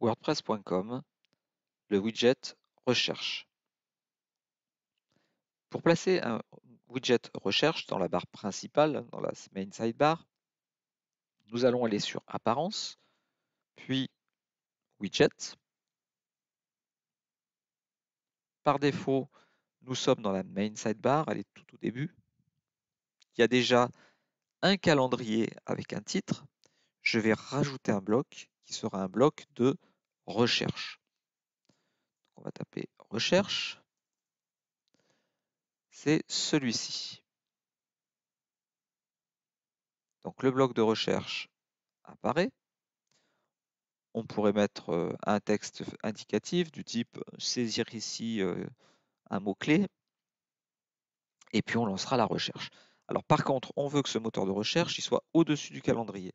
WordPress.com, le widget Recherche. Pour placer un widget Recherche dans la barre principale, dans la main sidebar, nous allons aller sur Apparence, puis Widget. Par défaut, nous sommes dans la main sidebar, elle est tout au début. Il y a déjà un calendrier avec un titre. Je vais rajouter un bloc qui sera un bloc de recherche. on va taper recherche. C'est celui-ci. Donc le bloc de recherche apparaît. On pourrait mettre euh, un texte indicatif du type euh, saisir ici euh, un mot-clé. Et puis on lancera la recherche. Alors par contre, on veut que ce moteur de recherche il soit au-dessus du calendrier.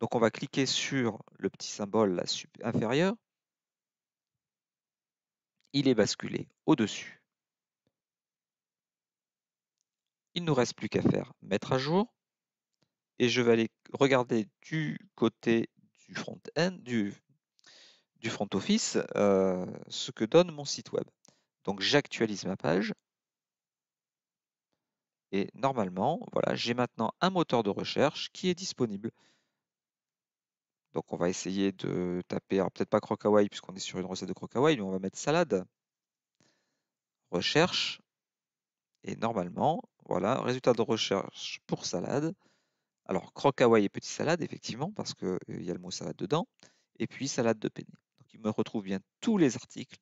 Donc on va cliquer sur le petit symbole inférieur. Il est basculé au-dessus. Il ne nous reste plus qu'à faire mettre à jour. Et je vais aller regarder du côté du front-end, hein, du, du, front office, euh, ce que donne mon site web. Donc j'actualise ma page. Et normalement, voilà, j'ai maintenant un moteur de recherche qui est disponible. Donc on va essayer de taper, alors peut-être pas croque puisqu'on est sur une recette de croque mais on va mettre salade, recherche, et normalement, voilà, résultat de recherche pour salade. Alors croque et petit salade, effectivement, parce qu'il euh, y a le mot salade dedans, et puis salade de penne. Donc il me retrouve bien tous les articles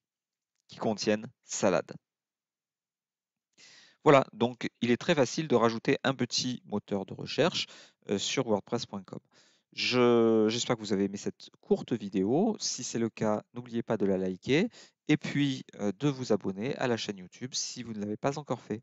qui contiennent salade. Voilà, donc il est très facile de rajouter un petit moteur de recherche euh, sur wordpress.com j'espère que vous avez aimé cette courte vidéo. Si c'est le cas, n'oubliez pas de la liker et puis euh, de vous abonner à la chaîne YouTube si vous ne l'avez pas encore fait.